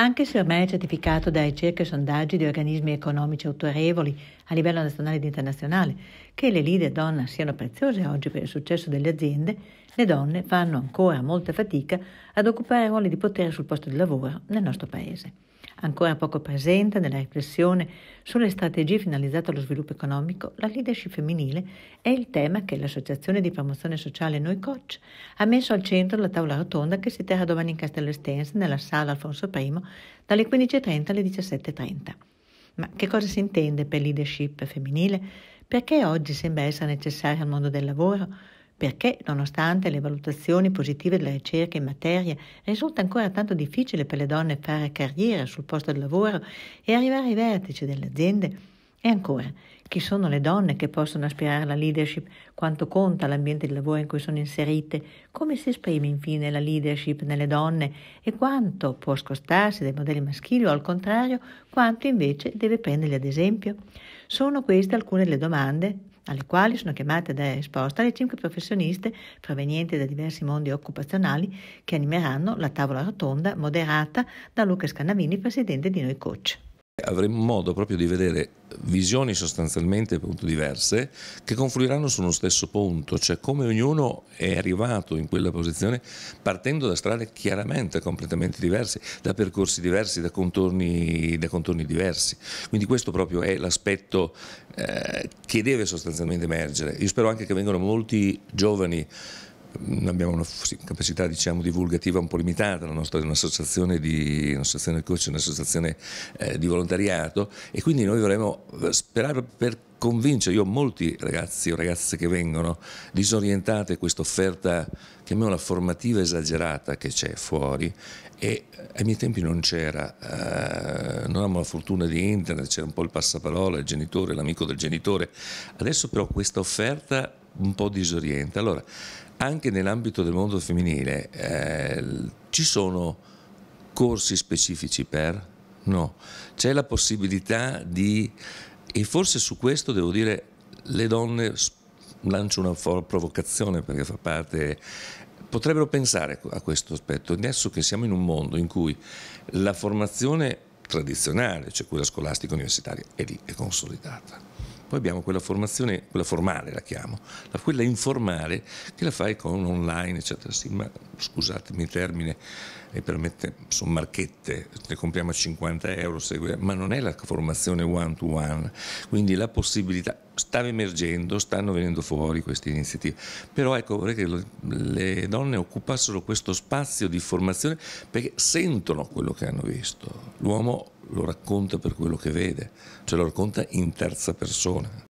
Anche se ormai certificato da ricerche e sondaggi di organismi economici autorevoli, a livello nazionale ed internazionale, che le leader donna siano preziose oggi per il successo delle aziende, le donne fanno ancora molta fatica ad occupare ruoli di potere sul posto di lavoro nel nostro Paese. Ancora poco presente nella riflessione sulle strategie finalizzate allo sviluppo economico, la leadership femminile è il tema che l'Associazione di Promozione Sociale Noi Coach ha messo al centro della tavola rotonda che si terrà domani in Castello Estense nella sala Alfonso I dalle 15.30 alle 17.30. Ma che cosa si intende per leadership femminile? Perché oggi sembra essere necessaria al mondo del lavoro? Perché, nonostante le valutazioni positive della ricerca in materia, risulta ancora tanto difficile per le donne fare carriera sul posto di lavoro e arrivare ai vertici delle aziende? E ancora, chi sono le donne che possono aspirare alla leadership? Quanto conta l'ambiente di lavoro in cui sono inserite? Come si esprime infine la leadership nelle donne? E quanto può scostarsi dai modelli maschili o al contrario, quanto invece deve prenderli ad esempio? Sono queste alcune delle domande alle quali sono chiamate a dare risposta le cinque professioniste provenienti da diversi mondi occupazionali che animeranno la tavola rotonda moderata da Luca Scannavini, presidente di Noi Coach avremo modo proprio di vedere visioni sostanzialmente appunto, diverse che confluiranno su uno stesso punto, cioè come ognuno è arrivato in quella posizione partendo da strade chiaramente completamente diverse, da percorsi diversi, da contorni, da contorni diversi. Quindi questo proprio è l'aspetto eh, che deve sostanzialmente emergere. Io spero anche che vengano molti giovani abbiamo una capacità diciamo, divulgativa un po' limitata, la nostra è un'associazione di, un'associazione coach, un'associazione eh, di volontariato e quindi noi vorremmo eh, sperare per convincere, io ho molti ragazzi o ragazze che vengono disorientate a questa offerta, chiamiamola formativa esagerata che c'è fuori e ai miei tempi non c'era, eh, non avevamo la fortuna di internet, c'era un po' il passaparola, il genitore, l'amico del genitore, adesso però questa offerta un po' disorienta. Allora, anche nell'ambito del mondo femminile eh, ci sono corsi specifici per? No, c'è la possibilità di, e forse su questo devo dire, le donne, lancio una provocazione perché fa parte, potrebbero pensare a questo aspetto, adesso che siamo in un mondo in cui la formazione tradizionale, cioè quella scolastica universitaria, è lì, è consolidata poi abbiamo quella formazione, quella formale la chiamo, quella informale che la fai con online, eccetera. Sì, ma scusatemi il termine, mi eh, permette, sono marchette, ne compriamo a 50 euro, ma non è la formazione one to one, quindi la possibilità stava emergendo, stanno venendo fuori queste iniziative, però ecco vorrei che le donne occupassero questo spazio di formazione perché sentono quello che hanno visto, l'uomo lo racconta per quello che vede, cioè lo racconta in terza persona.